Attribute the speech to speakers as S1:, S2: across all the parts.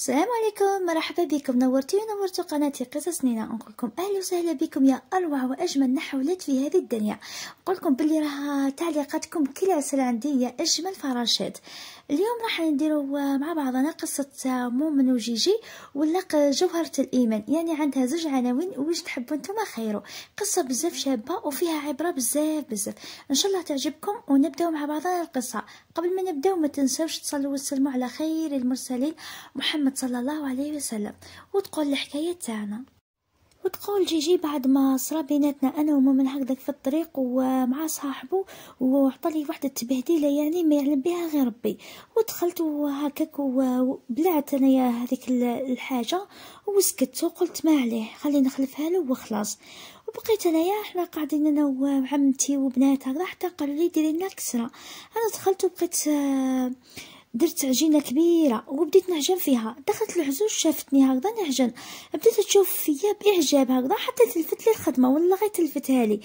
S1: السلام عليكم مرحبا بكم نورتي ونورتو قناتي قصص نينا نقولكم اهلا وسهلا بكم يا اروع واجمل نحولات في هذه الدنيا نقولكم بلي راه تعليقاتكم كل عسل عندي يا اجمل فراشات اليوم راح نديرو مع بعضنا قصة مؤمن وجيجي ولا جوهرة الايمان يعني عندها زوج عناوين واش تحبوا نتوما خيرو قصة بزاف شابة وفيها عبرة بزاف بزاف ان شاء الله تعجبكم ونبداو مع بعضنا القصة قبل ما نبداو ما تنساوش تصلوا وتسلموا على خير المرسلين محمد محمد صلى الله عليه وسلم وتقول الحكاية تاعنا وتقول جيجي بعد ما صرا بيناتنا انا ومؤمن هكذاك في الطريق ومع صاحبه وعطالي واحدة التبهديلة يعني ما يعلم بها غير ربي ودخلت وهكاك وبلعت انايا هذيك الحاجة وسكت وقلت ما عليه خلي نخلفها له وخلاص وبقيت انايا حنا قاعدين انا وعمتي وبناتها حتى قالوا لي ديري لنا كسرة انا دخلت وبقيت آه درت عجينه كبيره وبديت نعجن فيها دخلت العزوز شافتني هكذا نعجن بدات تشوف فيا باعجاب هكذا حتى تلفت لي الخدمه ولا غير تلفتها لي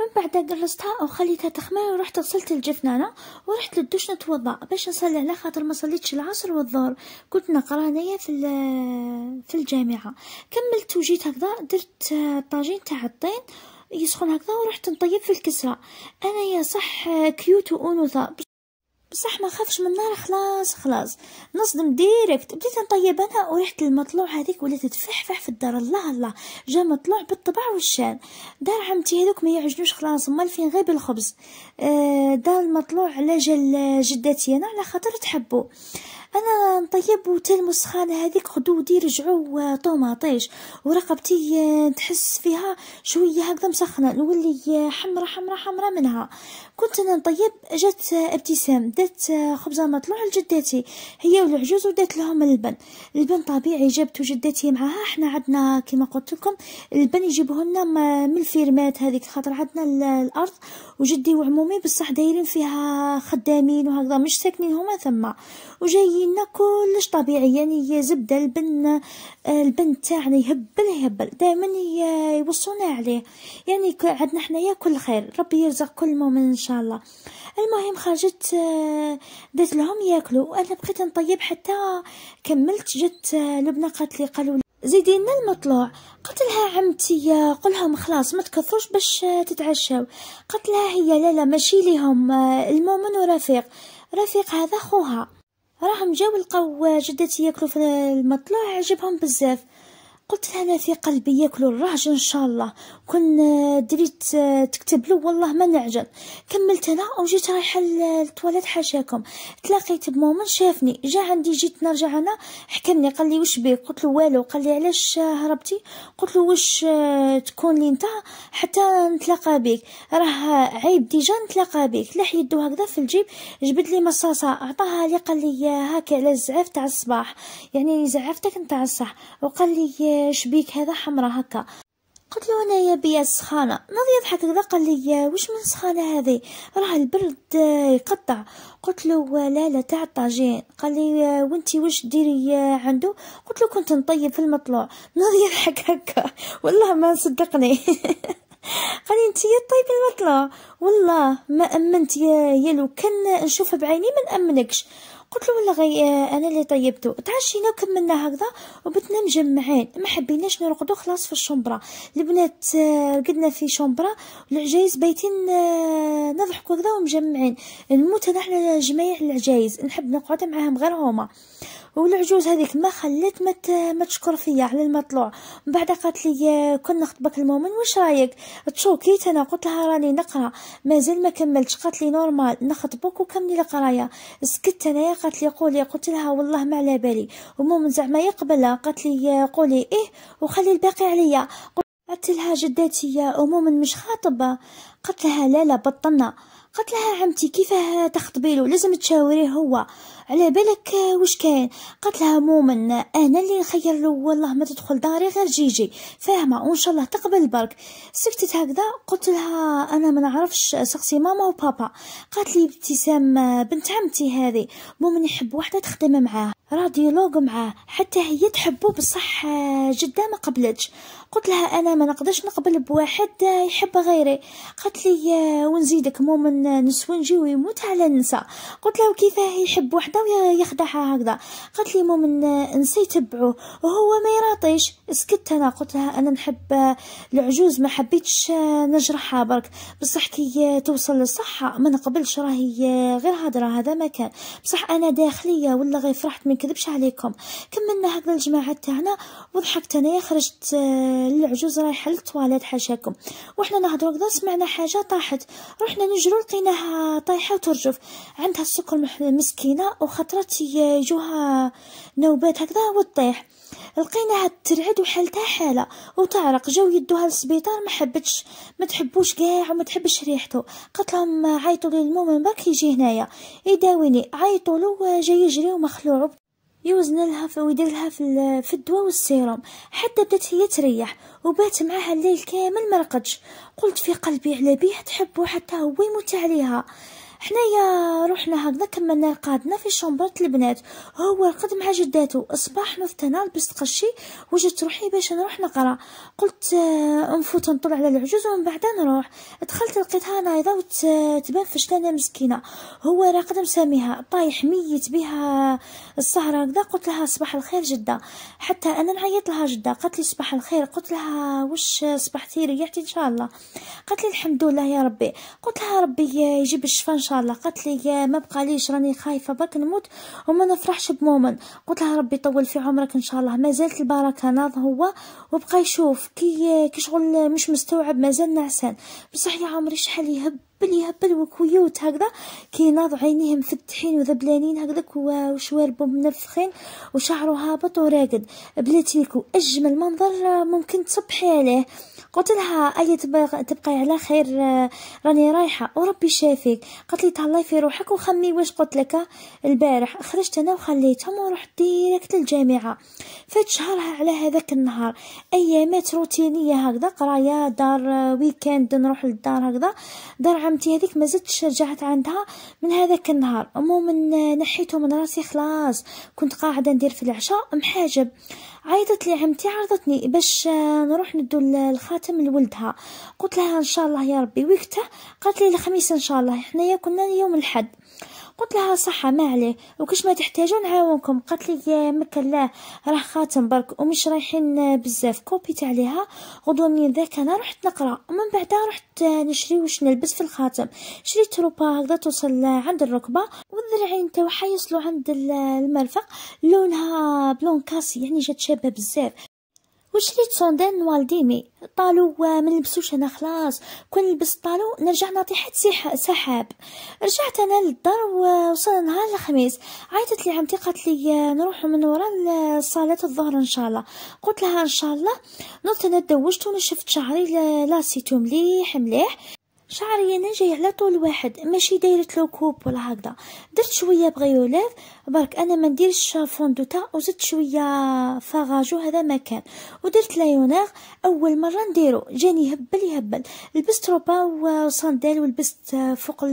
S1: من بعد قرصتها او خليتها تخمر ورحت غسلت الجفنانه ورحت للدوش نتوضا باش نصلي على خاطر ما صليتش العصر والظهر كنت نقرا في في الجامعه كملت وجيت هكذا درت طاجين تاع الطين يسخن هكذا ورحت نطيب في الكسره انا يا صح كيوت وانوثه بصح ما خافش من النار خلاص خلاص نصدم ديريكت بديت نطيب انا وريحه المطلوع هذيك ولات تفحفح في الدار الله الله جا مطلوع بالطبع والشان دار عمتي هذوك ما يعجنوش خلاص امال فين غير بالخبز آه دار المطلوع على جل جدتي انا على خاطر تحبو انا نطيب وتلمو السخانه هذيك خدو دي رجعوا آه، طوماطيش ورقبتي آه، تحس فيها شويه هكذا مسخنه نولي آه، حمرة حمرة حمرة منها كنت انا نطيب جات ابتسام دات خبزه مطلوعه لجدتي هي والعجوز ودات لهم اللبن اللبن طبيعي جابته جدتي معاها احنا عندنا كما قلت لكم اللبن يجيبوه لنا من الفيرمات هذيك خاطر عندنا الارض وجدي وعمومي بصح دايرين فيها خدامين وهكذا مش ساكنين هما ثما وجايين كلش طبيعي يعني زبده البن البن تاعنا يهبل يهبل دائما يوصونا عليه يعني عندنا حنايا كل خير ربي يرزق كل مؤمن شاء الله المهم خرجت آه، دات لهم ياكلوا وانا بقيت نطيب حتى كملت جت آه، لبنى قالت لي قالوا زيدي لنا المطلوع قلت لها عمتي آه، قلهم خلاص ما تكثروش باش تتعشاو قلت لها هي لا لا ماشي ليهم المؤمن ورفيق رفيق هذا خوها راهم جاو لقاو جدتي ياكلوا في المطلوع عجبهم بزاف قلت لها انا في قلبي ياكلوا الرهج ان شاء الله كون آه، دريت آه، تكتب له والله ما نعجل كملت انا وجيت رايحه للتواليت حاشاكم تلاقيت بماما شافني جا عندي جيت نرجع انا حكمني قال لي واش بيك قلت له والو قال لي علاش آه، هربتي قلت له واش تكون لي انت حتى نتلاقى بك راه عيب ديجا نتلاقى بك لاح يدو هكذا في الجيب جبد لي مصاصه عطاها لي قال لي هاك على الزعاف تاع الصباح يعني زعفتك نتاع الصح وقال لي شبيك هذا حمرا هكا قلت له انا يا بيا سخانه ناضي يضحك كذا قال لي واش من سخانه هذه راه البرد يقطع قلت له لا لا تاع الطاجين قال لي وانتي واش ديري عنده قلت له كنت نطيب في المطلوع ناضي يضحك هكا والله ما صدقني قال لي انت يا طيب المطلع والله ما امنت يا يا لو كان نشوف بعيني ما نامنكش قلت له والله غي انا اللي طيبته تعشينا وكملنا هكذا وبتنا مجمعين ما حبيناش نرقدو خلاص في الشومبرا البنات رقدنا في شومبرا العجايز بايتين نضحكوا هكذا ومجمعين نموت انا على جميع العجايز نحب نقعد معاهم غير هما والعجوز هذيك ما خلت ما ما تشكر فيا على المطلوع من بعد قالت لي آه، كون نخطبك المؤمن واش رايك تشوكيت انا قلت لها راني نقرا مازال ما كملتش قالت لي نورمال نخطبك وكملي القرايه سكت انايا قالت لي قولي قلت لها والله ما على بالي المؤمن زعما يقبلها قالت لي آه، قولي ايه وخلي الباقي عليا قلت لها جداتي عموما مش خاطبه قلت لها لا لا بطلنا قالت لها عمتي كيف تخطبيلو لازم تشاوريه هو على بالك واش كاين قالت لها موما انا اللي نخير له والله ما تدخل داري غير جيجي فاهمه وان شاء الله تقبل برك سكتت هكذا قلت لها انا ما نعرفش سقسي ماما وبابا قالت لي ابتسام بنت عمتي هذه موما يحب وحده تخدم معاه راديولوج معاه حتى هي تحبه بصح آه، جدا ما قبلتش قلت لها انا ما نقدرش نقبل بواحد آه، يحب غيري قالت لي آه، ونزيدك مو من نسونجي ويموت على النساء قلت لها وكيفاه يحب وحده ويخدعها هكذا قالت لي مو من نسي يتبعوه وهو ما يراطيش سكت انا قلت لها انا نحب العجوز ما حبيتش نجرحها برك بصح كي توصل للصحه ما نقبلش راهي غير هضره هذا ما كان بصح انا داخليه ولا غير فرحت من نكذبش عليكم كملنا هكذا الجماعه تاعنا وضحكت انايا خرجت آه، للعجوز رايحه للطواليت حاشاكم وحنا نهضروا كذا سمعنا حاجه طاحت رحنا نجرو لقيناها طايحه وترجف عندها السكر مسكينه وخطرت يجوها نوبات هكذا وتطيح لقيناها ترعد وحالتها حاله وتعرق جاو يدوها للسبيطار ما حبتش ما تحبوش كاع وما تحبش ريحته قالت لهم عيطوا لي المهم برك يجي هنايا يداويني عيطوا له آه، جاي يجري ومخلوع يوزن لها ويدير لها في, في الدواء والسيروم حتى بدات هي تريح وبات معاها الليل كامل مرقدش قلت في قلبي على بيه تحبه حتى هو يموت عليها حنايا رحنا هكذا كملنا رقادنا في شومبرة البنات هو رقد مع جداتو الصباح انا لبست قشي وجدت روحي باش نروح نقرا قلت نفوت آه، نطل على العجوز ومن بعد نروح دخلت لقيتها نايضه وتبان فشلانه مسكينه هو راقد مساميها طايح ميت بها السهره هكذا قلت لها صباح الخير جده حتى انا نعيط لها جده قالت لي صباح الخير قلت لها واش صبحتي ريحتي ان شاء الله قالت لي الحمد لله يا ربي قلت لها ربي يجيب الشفاء شاء الله قالت لي ما بقاليش راني خايفه برك نموت وما نفرحش بمومن قلت لها ربي يطول في عمرك ان شاء الله ما زالت البركه ناض هو وبقى يشوف كي كي شغل مش مستوعب مازال نعسان بصح يا عمري شحال يهب يهبل يهبل وكيوت هكذا كي كيناضوا عينيه مفتحين وذبلانين هكذا وشواربهم منفخين وشعره هابط وراقد بلاتي اجمل منظر ممكن تصبحي عليه قلت لها اي تبقى, تبقى على خير راني رايحه وربي شافيك قالت لي تهلاي في روحك وخمي واش قلت لك البارح خرجت انا وخليتهم ورحت ديريكت للجامعه فات شهرها على هذاك النهار ايامات روتينيه هكذا قرايه دار ويكاند نروح للدار هكذا دار عمتي هذيك ما زدتش رجعت عندها من هذاك النهار عموما نحيته من راسي خلاص كنت قاعده ندير في العشاء محاجب عيطت لي عمتي عرضتني باش نروح ندو الخاتم لولدها قلت لها ان شاء الله يا ربي وقتها قالت لي الخميس ان شاء الله حنايا كنا يوم الحد قلت لها صحة ما عليه وكش ما تحتاجون نعاونكم قالت لي مكة لا راه خاتم برك ومش رايحين بزاف كوبيت عليها غدوه منين ذاك انا رحت نقرا ومن بعدها رحت نشري واش نلبس في الخاتم شريت روبا هكذا توصل عند الركبه والذرعين توحى يصلوا عند المرفق لونها بلون كاسي يعني جات شابه بزاف وشريت صوندان والديمي طالو ما نلبسوش انا خلاص كون لبست طالو نرجع نعطي حد سحاب رجعت انا للدار وصل نهار الخميس عيطت لي عمتي قالت لي نروح من ورا صالة الظهر ان شاء الله قلت لها ان شاء الله نوضت انا تزوجت ونشفت شعري لاسيتو مليح مليح شعري انا جاي على طول واحد ماشي دايره لو كوب ولا هكذا درت شويه بغيولاف برك انا ما نديرش فوندوتا وزدت شويه فاغاجو هذا ما كان ودرت لايونير اول مره نديرو جاني هبل يهبل لبست روبا وصندال ولبست فوق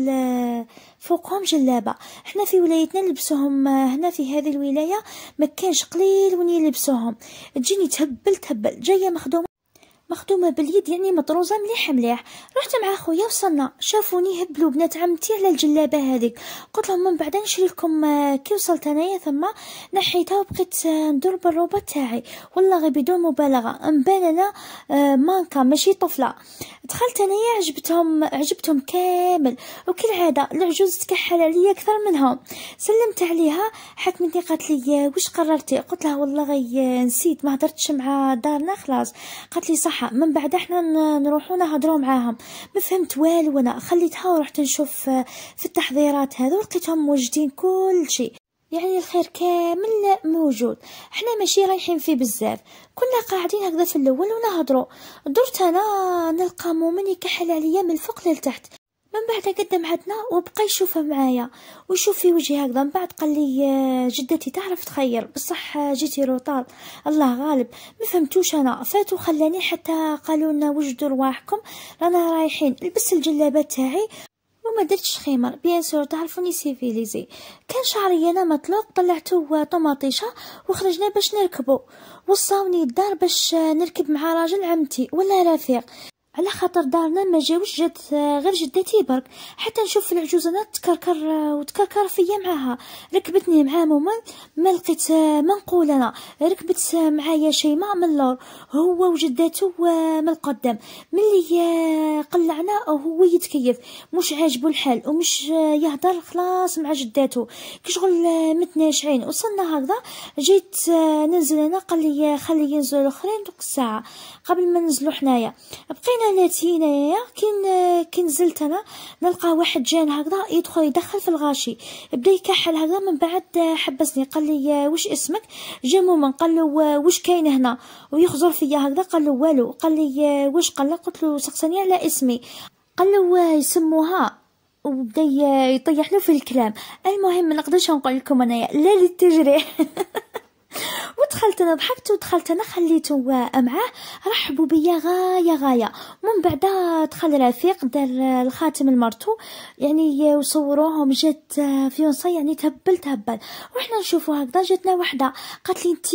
S1: فوقهم جلابه حنا في ولايتنا نلبسوهم هنا في هذه الولايه ما كانش قليل وني يلبسوهم تجيني تهبل تهبل جايه مخدومه مخدومه باليد يعني مطروزه مليح مليح رحت مع خويا وصلنا شافوني هبلوا بنات عمتي على الجلابه هذيك قلت لهم من بعد نشري لكم آه، كي وصلت انايا ثم نحيتها وبقيت آه، ندور بالروبه تاعي والله غير بدون مبالغه مبان انا آه، مانكا ماشي طفله دخلت انايا عجبتهم عجبتهم كامل وكالعاده العجوز تكحل عليا اكثر منهم سلمت عليها حكمتني قالت لي واش قررتي قلت لها والله غير نسيت ما هدرتش مع دارنا خلاص قالت لي صح من بعد احنا نروحو نهضرو معاهم ما فهمت والو انا خليتها ورحت نشوف آه، في التحضيرات هذو لقيتهم موجدين كل شيء يعني الخير كامل موجود حنا ماشي رايحين فيه بزاف كنا قاعدين هكذا في الاول ونهضروا درت انا نلقى مومن كحل عليا من الفوق للتحت من بعد قدم عدنا وبقى يشوفها معايا ويشوف في وجهي هكذا من بعد قال لي آه، جدتي تعرف تخير بصح آه، جيتي روطال الله غالب ما فهمتوش انا فاتو خلاني حتى قالوا لنا وجدوا رواحكم رانا رايحين لبس الجلابه تاعي وما درتش خيمر بيان سور تعرفوني سيفيليزي كان شعري انا مطلوق طلعتو آه، طماطيشه وخرجنا باش نركبو وصاوني الدار باش نركب مع راجل عمتي ولا رفيق على خاطر دارنا ما جاوش جات آه، غير جدتي برك حتى نشوف العجوزه تكركر آه، وتكركر فيا معاها ركبتني مع ماما ما لقيت آه، منقول انا ركبت معايا شيماء من اللور هو وجدته من القدام ملي قلعنا هو يتكيف مش عاجبو الحال ومش يهدر خلاص مع جدته كشغل متناشعين وصلنا هكذا جيت ننزل انا قال لي خلي ينزلوا الاخرين دوك الساعه قبل ما ننزلوا حنايا بقينا انا نتينا يا كي كي نزلت انا نلقى واحد جان هكذا يدخل يدخل في الغاشي بدا يكحل هكذا من بعد حبسني قال لي واش اسمك من قال له واش كاين هنا ويخزر فيا هكذا قال له والو قال لي واش قال له قلت له سقسني على اسمي قال له يسموها وبدا يطيح له في الكلام المهم ما نقدرش نقول لكم انايا لا للتجريح ودخلت انا ضحكت ودخلت انا خليته معاه رحبوا بيا غايه غايه من بعد دخل رفيق دار الخاتم لمرتو يعني وصوروهم جات فيونسا يعني تهبل تهبل وحنا نشوفو هكذا جاتنا وحده قالت لي انت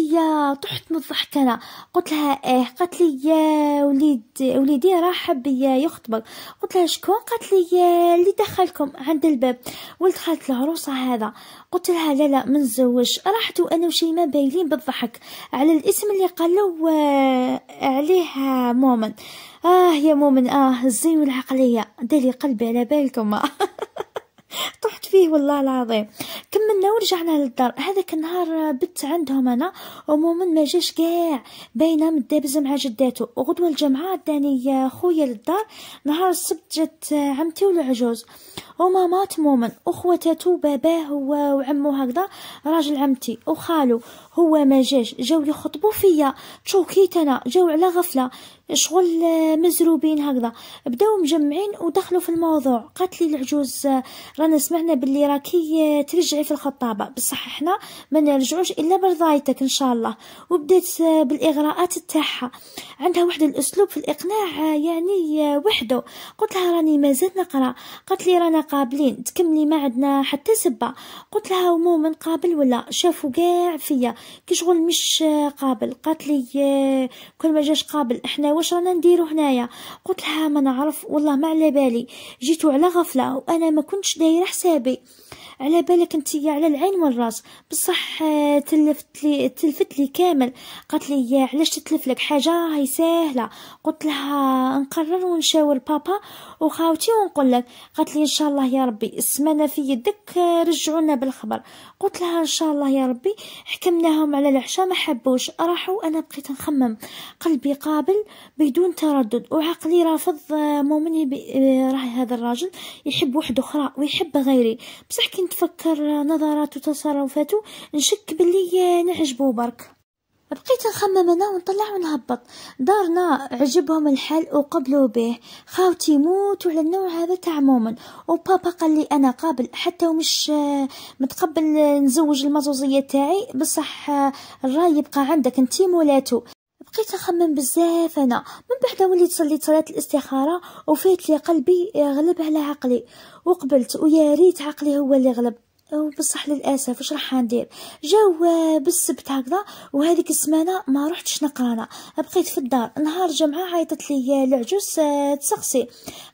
S1: طحت من الضحك انا قلت لها ايه قالت لي يا وليد وليدي راه حب يخطبك قلت لها شكون قالت لي اللي دخلكم عند الباب ولد خالت العروسه هذا قلت لها لا لا منزوج راحت انا وشيماء باين متميلين بالضحك على الاسم اللي قالوا آه، عليها مؤمن آه يا مؤمن آه الزين والعقلية دلي قلبي على بالكم طحت فيه والله العظيم كملنا ورجعنا للدار هذاك النهار آه، بت عندهم انا ومؤمن ما جاش كاع باينه مدابز مع جداتو وغدوه الجمعه داني آه، خويا للدار نهار السبت جات عمتي والعجوز هما مات مومن اخوته باباه وعمو هكذا راجل عمتي وخالو هو ما جاش جاو يخطبوا فيا تشوكيت انا جاو على غفله شغل مزروبين هكذا بداو مجمعين ودخلوا في الموضوع قالت لي العجوز رانا سمعنا باللي راكي ترجعي في الخطابه بصح حنا ما نرجعوش الا برضايتك ان شاء الله وبدات بالاغراءات تاعها عندها واحد الاسلوب في الاقناع يعني وحده قلت لها راني مازال نقرا قالت لي رانا قابلين تكملي ما عندنا حتى سبه قلت لها مو من قابل ولا شافوا كاع فيا كي شغل مش قابل قالت لي آه، كل ما جاش قابل احنا واش رانا نديرو هنايا قلت لها ما نعرف والله ما على بالي جيتو على غفله وانا ما كنتش دايره حسابي على بالك انت على العين والراس بصح آه، تلفت لي تلفت لي كامل قالت لي علاش تتلف لك حاجه هي ساهله قلت لها نقرر ونشاور بابا وخاوتي ونقول لك قالت لي ان شاء الله يا ربي السمانه في يدك آه، رجعونا بالخبر قلت لها ان شاء الله يا ربي حكمناهم على العشاء ما حبوش راحوا انا بقيت نخمم قلبي قابل بدون تردد وعقلي رافض آه، مؤمني راه هذا الراجل يحب واحد اخرى ويحب غيري بصح كي نتفكر نظراته وتصرفاته نشك باللي نعجبو برك بقيت نخمم انا ونطلع ونهبط دارنا عجبهم الحال وقبلوا به خاوتي موت على النوع هذا تاع مومن وبابا قال لي انا قابل حتى ومش متقبل نزوج المزوزيه تاعي بصح الراي يبقى عندك انتي مولاتو بقيت نخمم بزاف انا من بعد وليت صليت صلاه الاستخاره وفات لي قلبي غلب على عقلي وقبلت ويا ريت عقلي هو اللي غلب وبصح للاسف واش راح ندير جاو بالسبت هكذا وهذيك السمانه ما رحتش نقرانا بقيت في الدار نهار جمعه عيطت لي العجوز تسقسي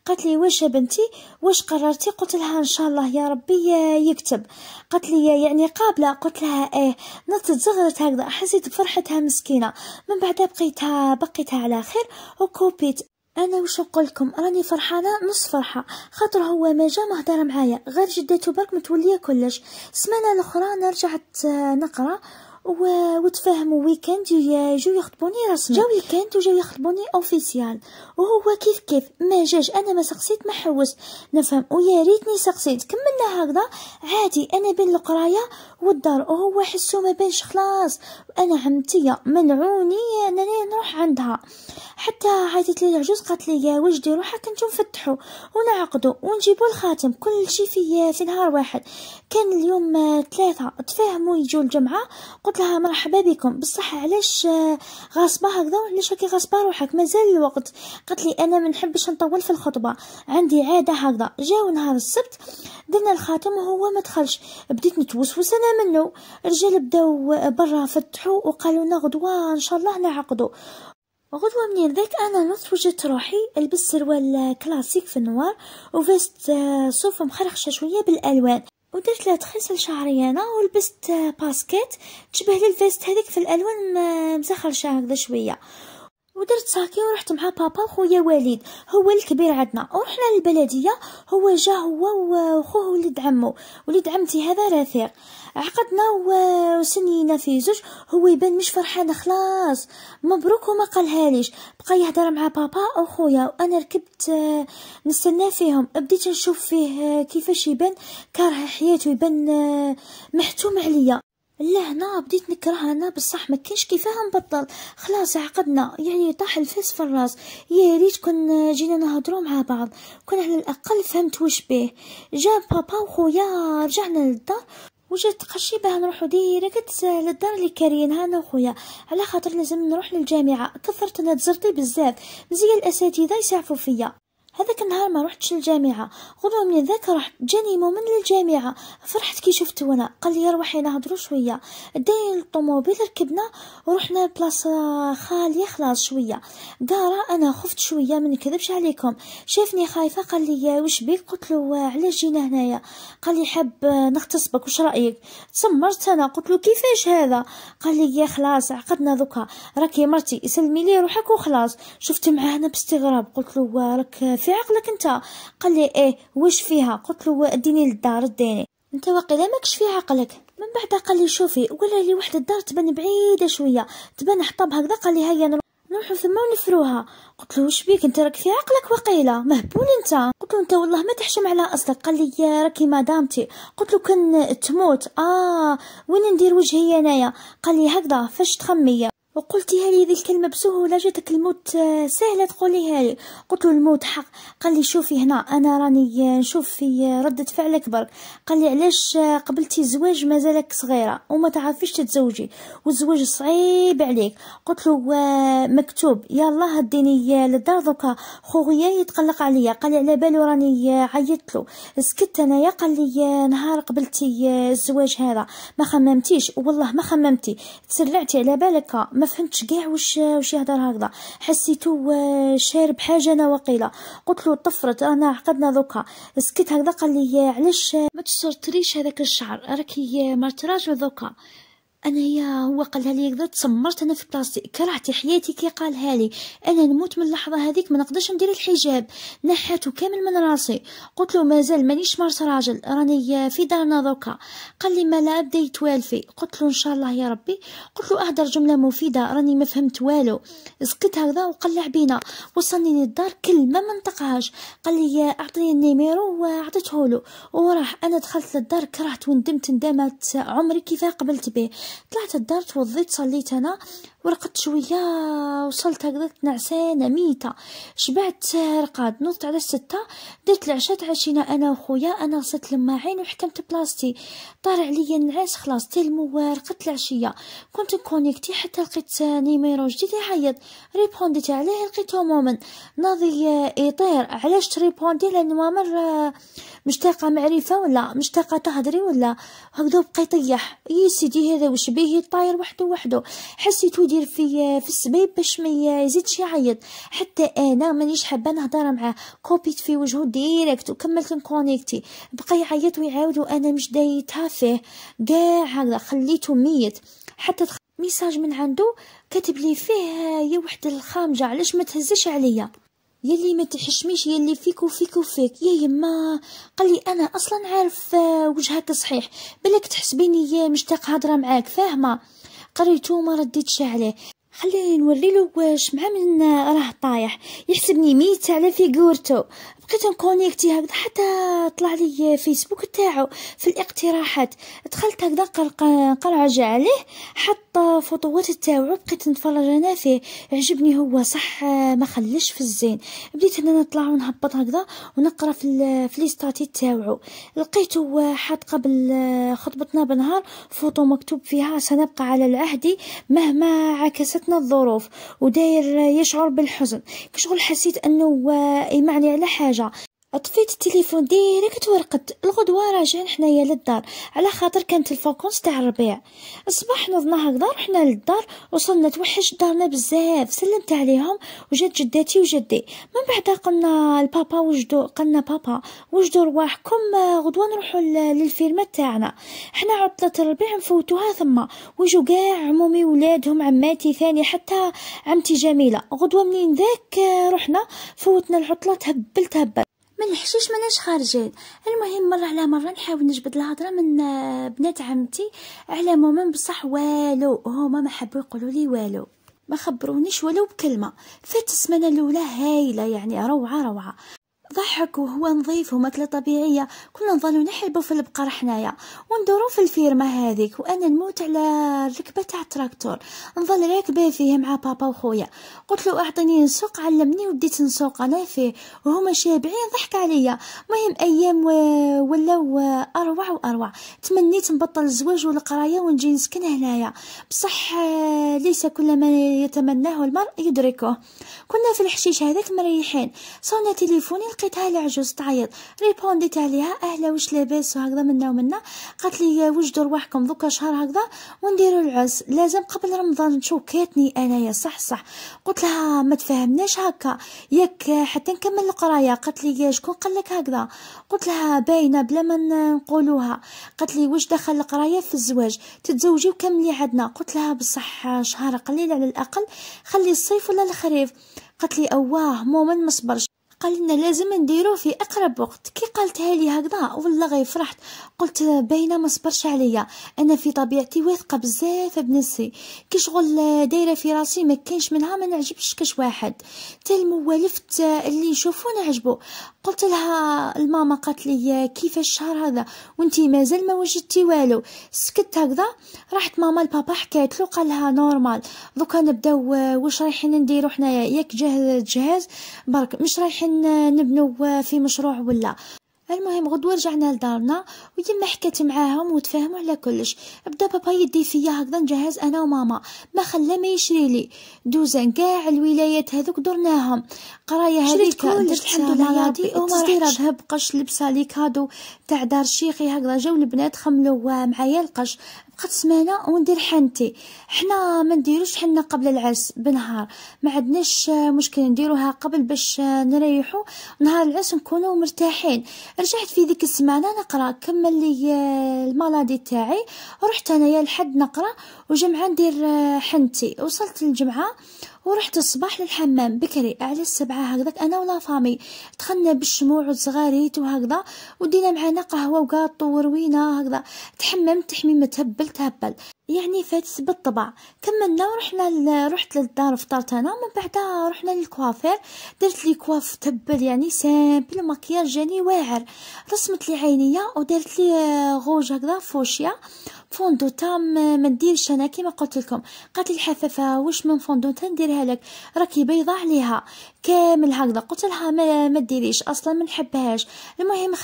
S1: قالت لي واش بنتي واش قررتي قلت لها ان شاء الله يا ربي آه، يكتب قالت لي آه، يعني قابله قلت لها ايه نطت زغرت هكذا حسيت بفرحتها مسكينه من بعدها بقيتها بقيتها على خير وكوبيت انا وش نقول لكم راني فرحانه نص فرحه خاطر هو ما جا مهدر معايا غير جدته برك متوليه كلش السمانه الاخرى انا رجعت آه، نقرا و... وتفاهموا ويكند يجوا يخطبوني رسمي جا ويكند وجو يخطبوني اوفيسيال وهو كيف كيف ما جاش انا ما سقسيت ما حوست نفهم ويا ريتني سقسيت كملنا هكذا عادي انا بين القرايه والدار هو حسو ما بينش خلاص انا عمتي منعوني انني نروح عندها حتى عيطت لي العجوز قالت لي يا وجدي روحك انتم فتحوا ونعقدوا ونجيبوا الخاتم كل شي في في نهار واحد كان اليوم آه، ثلاثه تفاهموا يجوا الجمعه قلت لها مرحبا بكم بصح علاش آه، غاصبه هكذا علاش راكي غاصبه روحك مازال الوقت قالت لي انا ما نحبش نطول في الخطبه عندي عاده هكذا جاو نهار السبت درنا الخاتم وهو ما دخلش بديت نتوسوس انا منه رجال بداو برا فتحوا وقالوا لنا غدوه ان شاء الله نعقدوا غدوة منين ذاك أنا نص وجدت روحي لبست سروال كلاسيك في النوار وفست صوف مخرخشة شوية بالألوان ودرت لا تخيس لشعري أنا ولبست باسكيت تشبه لي هذيك في الألوان مزخرشة هكذا شوية ودرت ساكي ورحت مع بابا وخويا وليد هو الكبير عندنا ورحنا للبلديه هو جا هو وخوه ولد عمو ولد عمتي هذا رفيق عقدنا وسنينا في زوج هو يبان مش فرحان خلاص مبروك وما قالهاليش بقى يهضر مع بابا وخويا خويا وانا ركبت آه، نستنى فيهم بديت نشوف فيه آه، كيفاش يبان كاره حياته يبان آه، محتوم عليا لا هنا بديت نكرهها انا بصح ما كاينش كيفاه نبطل خلاص عقدنا يعني طاح الفاس في الراس يا ريت كون جينا نهضروا مع بعض كون على الاقل فهمت واش بيه جا بابا وخويا رجعنا للدار وجات تقشي باه نروحو ديريكت للدار اللي كارينها انا وخويا على خاطر لازم نروح للجامعه كثرت انا تزرتي بزاف مزيان الاساتذه يسعفوا فيا هذاك النهار ما رحتش للجامعة غدوة من ذاك راح جاني مومن للجامعة فرحت كي شفت وانا قال لي روحي نهضروا شوية داين الطوموبيل ركبنا ورحنا بلاصة خالية خلاص شوية قارة انا خفت شوية ما نكذبش عليكم شافني خايفة قال لي واش بيك قلت له آه، علاش جينا هنايا قال لي حاب آه، نغتصبك واش رايك تسمرت انا قلت له كيفاش هذا قال لي يا خلاص عقدنا ذكا راكي مرتي سلمي لي روحك وخلاص شفت معاه باستغراب قلت له آه، راك في عقلك انت قال لي ايه واش فيها قلت له اديني للدار اديني انت واقيلا ماكش في عقلك من بعد قال لي شوفي ولا لي وحده الدار تبان بعيده شويه تبان حطب هكذا قال لي هيا نروحو ثما ونفروها قلت له واش بيك انت راك في عقلك وقيله مهبول انت قلت له انت والله ما تحشم على اصلك قال لي يا راكي مدامتي قلت له كان تموت اه وين ندير وجهي انايا قال لي هكذا فاش تخمي وقلت لي ذي الكلمة بسهولة جاتك الموت آه، سهلة تقوليها لي قلت له الموت حق قال لي شوفي هنا أنا راني آه، نشوف في آه، ردة فعلك برك قال لي علاش قبلتي الزواج مازالك صغيرة وما تعرفيش تتزوجي والزواج صعيب عليك قلت له مكتوب الله هديني للدار دوكا خويا يتقلق عليا قال لي على بالو راني عيطت له سكت انايا قال لي نهار قبلتي الزواج هذا ما خممتيش والله ما خممتي تسرعتي على بالك ما فهمتش كاع واش واش يهضر هكذا حسيتو آه، شارب حاجه انا وقيله قلت له طفرت انا عقدنا دوكا سكت هكذا قال لي علاش ما تسرطريش هذاك الشعر راكي مرت راجل دوكا انا يا هو قالها لي كذا تسمرت انا في بلاصتي كرهت حياتي كي قالها لي انا نموت من اللحظه هذيك ما نقدرش ندير الحجاب نحاته كامل من راسي قلت له مازال مانيش مرت راجل راني في دارنا دوكا قال لي ما لا بدا يتوالفي قلت له ان شاء الله يا ربي قلت له اهدر جمله مفيده راني ما فهمت والو سكت هكذا وقلع بينا وصلني للدار كلمه ما نطقهاش قال لي اعطيني النيميرو وعطيته له وراح انا دخلت للدار كرهت وندمت ندمت عمري كيف قبلت به طلعت الدار توضيت صليت انا ورقدت شوية وصلت هكذا نعسانة ميتة شبعت رقاد نوضت على الستة درت العشاء تعشينا أنا وخويا أنا غسلت الماعين وحكمت بلاصتي طار عليا النعاس خلاص تي الموار قلت العشية كنت كونيكتي حتى لقيت نيميرو جديد يعيط ريبونديت عليه لقيتو مومن ناضي يطير علاش تريبوندي لأن ماما مشتاقة معرفة ولا مشتاقة تهدري ولا هكذا بقى يطيح يا سيدي هذا وش بيه طاير وحده وحده حسيت ودي يدير في في السبيب باش ما يزيدش يعيط حتى انا مانيش حابه نهضر معاه كوبيت في وجهه ديريكت وكملت نكونيكتي بقى يعيط ويعاود وانا مش دايتها فيه كاع هكذا خليته ميت حتى تخ... ميساج من عنده كاتب لي فيه يا وحده الخامجه علاش ما تهزش عليا يلي ما تحشميش يلي فيك وفيك وفيك يا يما قال لي انا اصلا عارف آه، وجهك صحيح بالك تحسبيني آه، مشتاق هضره معاك فاهمه قريته وما رديتش عليه خليني نوري له واش مع من راه طايح يحسبني ميت على فيغورتو بقيت نكونيكتي هكذا حتى طلع لي فيسبوك تاعو في الاقتراحات دخلت هكذا جا عليه حط فوتوات تاعو بقيت نتفرج انا فيه عجبني هو صح ما خلش في الزين بديت انا نطلع ونهبط هكذا ونقرا في في ليستاتي تاعو لقيته حاط قبل خطبتنا بنهار فوطو مكتوب فيها سنبقى على العهد مهما عكستنا الظروف وداير يشعر بالحزن كشغل حسيت انه يمعني على حاجه genre طفيت التليفون ديريكت ورقد الغدوه راجعين حنايا للدار على خاطر كانت الفاكونس تاع الربيع الصباح نوضنا هكذا رحنا للدار وصلنا توحش دارنا بزاف سلمت عليهم وجات جداتي وجدي من بعد قلنا لبابا وجدو قلنا بابا وجدو رواحكم آه، غدوه نروحوا للفيلم تاعنا حنا عطله الربيع نفوتوها ثم وجو كاع عمومي ولادهم عماتي ثاني حتى عمتي جميله غدوه منين ذاك آه، رحنا فوتنا العطله تهبلت هبل ما نحشيش ماناش خارجين المهم مره على مره نحاول نجبد الهضره من آه، بنات عمتي على مومن بصح والو هما ما حبوا يقولوا لي والو ما خبرونيش ولو بكلمه فات السمانه الاولى هايله يعني روعه روعه ضحك وهو نظيف وماكلة طبيعية كنا نظلو نحلبو في البقر حنايا وندورو في الفيرما هذيك وانا نموت على الركبة تاع التراكتور نظل راكبة فيه مع بابا وخويا قلت له اعطيني نسوق علمني وديت نسوق انا فيه وهما شابعين ضحك عليا مهم ايام و... ولاو اروع واروع تمنيت نبطل الزواج والقرايه ونجي نسكن هنايا بصح آه، ليس كل ما يتمناه المرء يدركه كنا في الحشيش هذاك مريحين صونا تليفوني لقيت لقيتها العجوز تعيط ريبونديت عليها اهلا واش لاباس وهكذا منا ومنا قالت لي وجدوا رواحكم دوكا شهر هكذا ونديروا العز لازم قبل رمضان نشوف انا انايا صح صح قلت لها ما تفهمناش هكا ياك حتى نكمل القرايه قالت لي شكون قال لك هكذا قلت لها باينه بلا ما نقولوها قالت لي واش دخل القرايه في الزواج تتزوجي وكملي عندنا قلت لها بصح شهر قليل على الاقل خلي الصيف ولا الخريف قالت لي اواه مومن ما قال لنا لازم نديرو في اقرب وقت كي قالتها لي هكذا والله غير فرحت قلت باينه ما صبرش عليا انا في طبيعتي واثقه بزاف بنفسي كي شغل دايره في راسي ما كانش منها ما نعجبش كش واحد حتى الموالفت اللي نشوفو نعجبو قلت لها الماما قالت لي كيف الشهر هذا وانتي مازال ما وجدتي والو سكت هكذا راحت ماما لبابا حكيت له قال لها نورمال دوكا نبداو واش رايحين نديرو حنايا ياك جهز جهاز برك مش رايحين نبنو في مشروع ولا المهم غدوة رجعنا لدارنا ويما حكيت معاهم وتفاهموا على كلش بدا بابا يدي فيا هكذا نجهز انا وماما ما خلى ما يشري لي دوزان كاع الولايات هذوك درناهم قرايه هذيك درت الحمد لله يا ربي تصديره ذهب قش لبسه لي كادو تاع دار شيخي هكذا جاو البنات خملوا معايا القش بقات سمانه وندير حنتي حنا ما نديروش حنا قبل العرس بنهار ما عندناش مشكل نديروها قبل باش نريحو نهار العرس نكونوا مرتاحين رجعت في ديك السمانه نقرا كمل لي المالادي تاعي رحت انايا لحد نقرا وجمعه ندير حنتي وصلت للجمعه ورحت الصباح للحمام بكري على السبعة هكذاك أنا ولا فامي دخلنا بالشموع وصغاريت وهكذا ودينا معانا قهوة وقاطو وروينا هكذا تحممت تحميمة تهبل تهبل يعني فاتت بالطبع كملنا ورحنا ل... رحت للدار فطرت انا ومن بعدها رحنا للكوافير درت لي كواف تبل يعني سامبل ماكياج جاني يعني واعر رسمت لي عينيا ودرت لي غوج هكذا فوشيا تام ما نديرش انا كيما قلت لكم قالت لي الحفافه واش من فوندوتا نديرها لك راكي بيضه عليها كامل هكذا قلت لها ما, ما ديريش اصلا ما نحبهاش المهم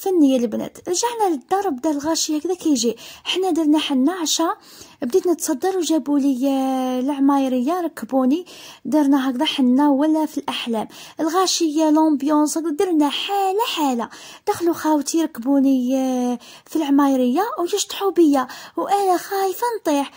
S1: فني يا البنات رجعنا للدار بدا الغاشي هكذا كيجي حنا درنا حنا عشاء بديت نتصدر وجابوا لي آه، العمايريه ركبوني درنا هكذا حنا ولا في الاحلام الغاشيه آه، لومبيونس درنا حاله حاله دخلوا خاوتي ركبوني آه، في العمايريه ويشطحوا بيا وانا خايفه نطيح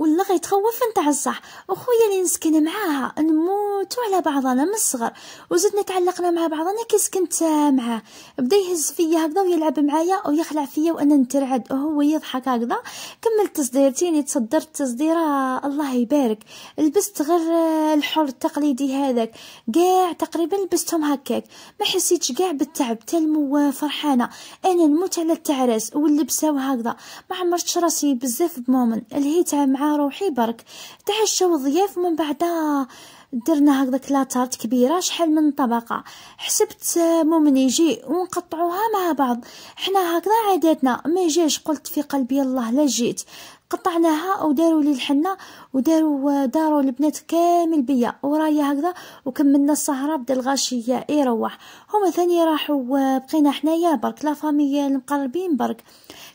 S1: ولا غيتخوف انت عالصح اخويا اللي نسكن معاها نموتو على بعضنا من الصغر وزدنا تعلقنا مع بعضنا كي سكنت معاه بدا يهز فيا هكذا ويلعب معايا ويخلع فيا وانا نترعد وهو يضحك هكذا كملت تصديرتيني تصدرت تصديره الله يبارك لبست غير الحر التقليدي هذاك كاع تقريبا لبستهم هكاك ما حسيتش كاع بالتعب تلمو فرحانه انا نموت على التعرس واللبسه وهكذا ما عمرتش راسي بزاف بمومن الهيت مع روحي برك تعشاو ضياف من بعدا درنا هكذاك لاطارت كبيره شحال من طبقه حسبت ممن يجي ونقطعوها مع بعض حنا هكذا عاداتنا ما جاش قلت في قلبي الله لا جيت قطعناها وداروا لي الحنه وداروا داروا البنات كامل بيا ورايا هكذا وكملنا السهره بدا الغاشيه يروح هما ثاني راحوا بقينا حنايا برك لا فامي المقربين برك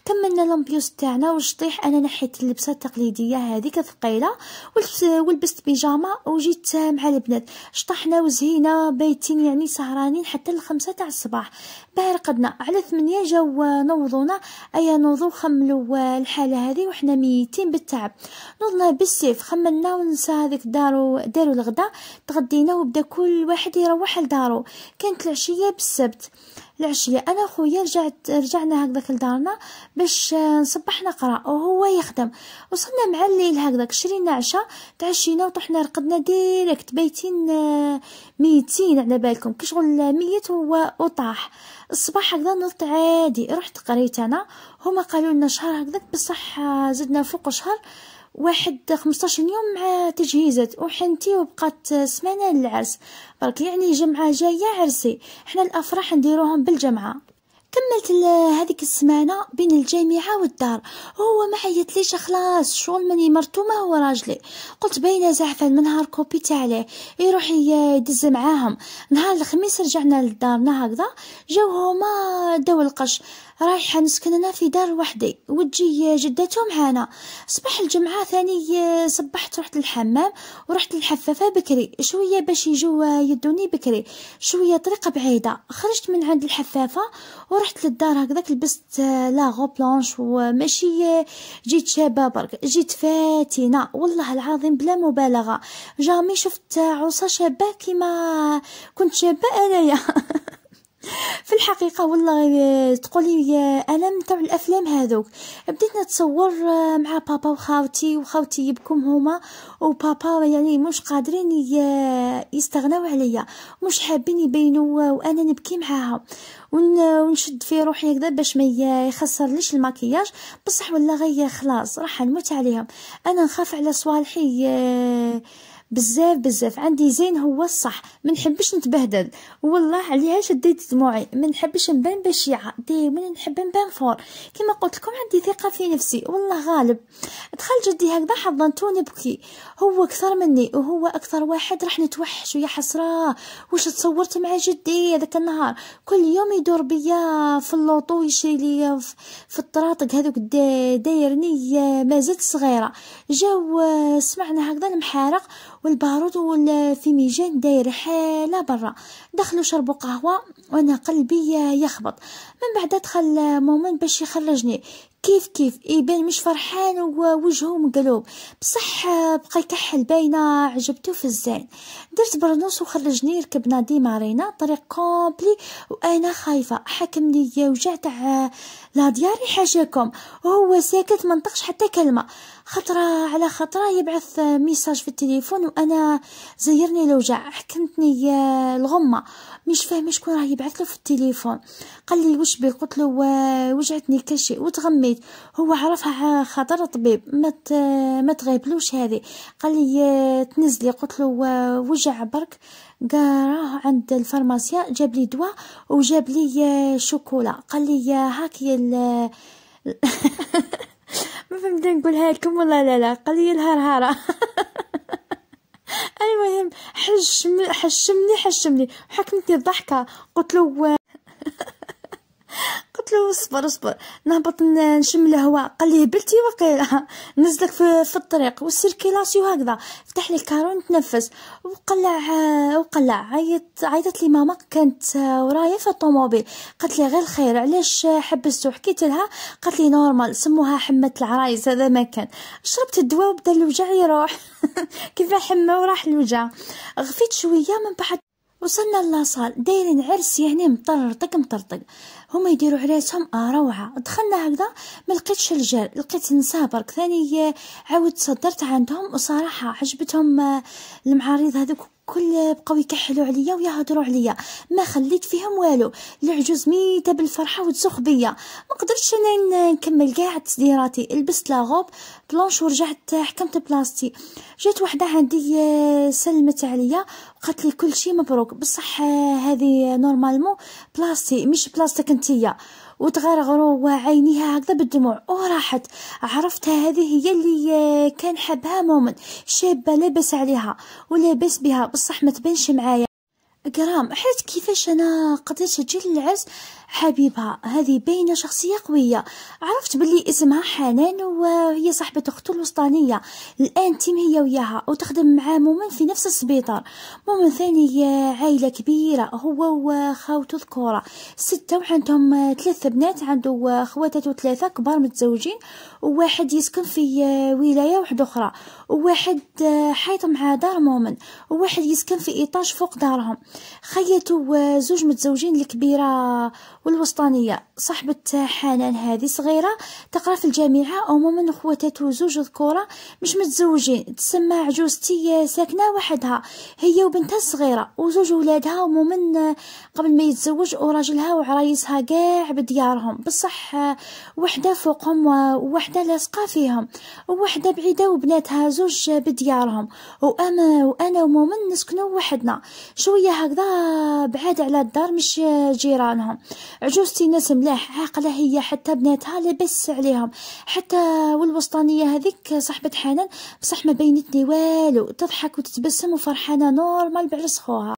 S1: كملنا لامبيوز تاعنا والشطيح انا نحيت اللبسه التقليديه هذيك الثقيله ولبست بيجاما وجيت مع البنات شطحنا وزهينا بايتين يعني سهرانين حتى الخمسة تاع الصباح باه رقدنا على ثمانية جاو نوضونا ايا نوضو خملوا الحاله هذه وحنا ميتين بالتعب نوضنا بالسيف خملنا ونسى هذيك دارو دارو الغدا تغدينا وبدا كل واحد يروح لدارو كانت العشيه بالسبت العشيه انا خويا رجعت رجعنا هكذاك لدارنا باش آه، نصبح نقرا وهو يخدم وصلنا مع الليل هكذاك شرينا عشاء تعشينا وطحنا رقدنا ديريكت بايتين آه، ميتين على بالكم كي شغل ميت وطاح الصباح هكذا نضت عادي رحت قريت انا هما قالوا لنا شهر هكذاك بصح آه، زدنا فوق شهر واحد 15 يوم مع تجهيزات وحنتي وبقات سمانه للعرس برك يعني جمعه جايه عرسي حنا الافراح نديروهم بالجمعه كملت هذيك السمانة بين الجامعة والدار هو ما عيطليش خلاص شغل ماني مرتو ما هو راجلي قلت باينة زعفان من نهار تاع ليه يروح يدز معاهم نهار الخميس رجعنا للدار هكذا جاو هما داو القش رايحة نسكن أنا في دار وحدي وتجي جدته معانا صباح الجمعة ثاني صبحت رحت للحمام ورحت للحفافة بكري شوية باش يجوا يدوني بكري شوية طريقة بعيدة خرجت من عند الحفافة ورحت للدار هكذاك لبست لا غو بلانش وماشي جيت شابة برك جيت فاتنة والله العظيم بلا مبالغة جامي شفت عصا شابة كيما كنت شابة أنايا في الحقيقه والله آه، تقولي يا الم تاع الافلام هذوك بديت نتصور آه، مع بابا وخاوتي وخاوتي يبكم هما وبابا يعني مش قادرين يستغناو عليا مش حابين يبينوا آه، وانا نبكي معاهم ونشد في روحي هكذا باش ما يخسرليش الماكياج بصح ولا غير خلاص راح نموت عليهم انا نخاف على صوالحي بزاف بزاف عندي زين هو الصح ما نحبش نتبهدل والله عليها شديت دموعي ما نحبش نبان بشيعه دائما نحب نبان فور كما قلت لكم عندي ثقه في نفسي والله غالب دخل جدي هكذا حضنتوني نبكي هو اكثر مني وهو اكثر واحد راح نتوحش ويا حسره واش تصورت مع جدي هذاك النهار كل يوم يدور بيا في اللوطو يشري لي في الطراطق هذوك دايرني مازلت صغيره جاو آه، سمعنا هكذا المحارق والبارود والفيميجان داير حالة برا دخلوا شربوا قهوة وانا قلبي يخبط من بعد دخل مومن باش يخرجني كيف كيف يبان إيه، مش فرحان ووجهه مقلوب بصح بقى يكحل باينه عجبته في الزين درت برنوس وخرجني ركبنا دي مارينا طريق كومبلي وانا خايفه حكمني وجع تاع لا دياري حاجاكم وهو ساكت ما نطقش حتى كلمه خطره على خطره يبعث ميساج في التليفون وانا زيرني الوجع حكمتني آه، الغمه مش فاهمه شكون راه يبعث له في التليفون قال لي واش بيه قلت له وجعتني كشي وتغميت هو عرفها خاطر طبيب ما ما تغيبلوش هذه قال لي تنزلي قلت له وجع برك قراه عند الفارماسيا جاب لي دواء وجاب لي شوكولا قال لي هاكي ال ما فهمت نقولها لكم ولا لا لا قال لي الهرهره المهم حشم حشمني حشمني حكمتني الضحكه قلت له قلت له اصبر اصبر نهبط نشم الهواء قال لي هبلتي وقيلا نزلك في, في الطريق والسيركيلاسيو هكذا فتح لي الكارون نتنفس وقلع وقلع عيط عيطت لي ماما كانت ورايا في الطوموبيل قالت لي غير الخير علاش حبستو وحكيت لها قالت لي نورمال سموها حمه العرايس هذا ما كان شربت الدواء وبدا الوجع يروح كيف حمى وراح الوجع غفيت شويه من بعد وصلنا لاصال دايرين عرس يعني مطرطق مطرطق هما يديروا عليهم اه روعه دخلنا هكذا ما لقيتش الجال لقيت نساء برك ثاني عاود صدرت عندهم وصراحه عجبتهم آه، المعارض هذوك كل بقاو يكحلوا عليا ويهضروا عليا ما خليت فيهم والو العجوز ميته بالفرحه وتسخ بيا ما قدرتش انا نكمل كاع تسديراتي لبست لاغوب بلونش ورجعت حكمت بلاصتي جات وحده عندي آه، سلمت عليا وقالت لي كل شيء مبروك بصح آه، هذه نورمالمون بلاصتي مش بلاصتك انتيا وتغرغروا عينيها هكذا بالدموع وراحت عرفتها هذه هي اللي آه، كان حبها مومن شابة لابس عليها ولابس بها بصح ما تبانش معايا قرام حيت كيفاش انا قدرت اجي للعرس حبيبة هذه باينة شخصية قوية عرفت بلي اسمها حنان وهي صاحبة أخته الوسطانية الآن تيم هي وياها وتخدم مع مومن في نفس السبيطار مومن ثاني عائلة كبيرة هو وخاوته ذكورة ستة وعندهم ثلاث بنات عنده خواتاتو ثلاثة كبار متزوجين وواحد يسكن في ولاية واحدة أخرى وواحد حيط مع دار مومن وواحد يسكن في إيطاج فوق دارهم خياتو زوج متزوجين الكبيرة والوسطانية صاحبة حنان هذه صغيرة تقرا في الجامعة عموما خواتاتها زوج ذكورة مش متزوجين تسمى عجوزتي ساكنة وحدها هي وبنتها الصغيرة وزوج ولادها عموما قبل ما يتزوج وراجلها وعرايسها كاع بديارهم بصح وحدة فوقهم وحدة لاصقة فيهم وحدة بعيدة وبناتها زوج بديارهم وأما وأنا ومومن نسكنو وحدنا شوية هكذا بعاد على الدار مش جيرانهم عجوزتي ناس ملاح عاقله هي حتى بناتها لبس عليهم حتى والوسطانيه هذيك صاحبه حنان بصح ما بينتني والو تضحك وتتبسم وفرحانه نورمال بعرس خوها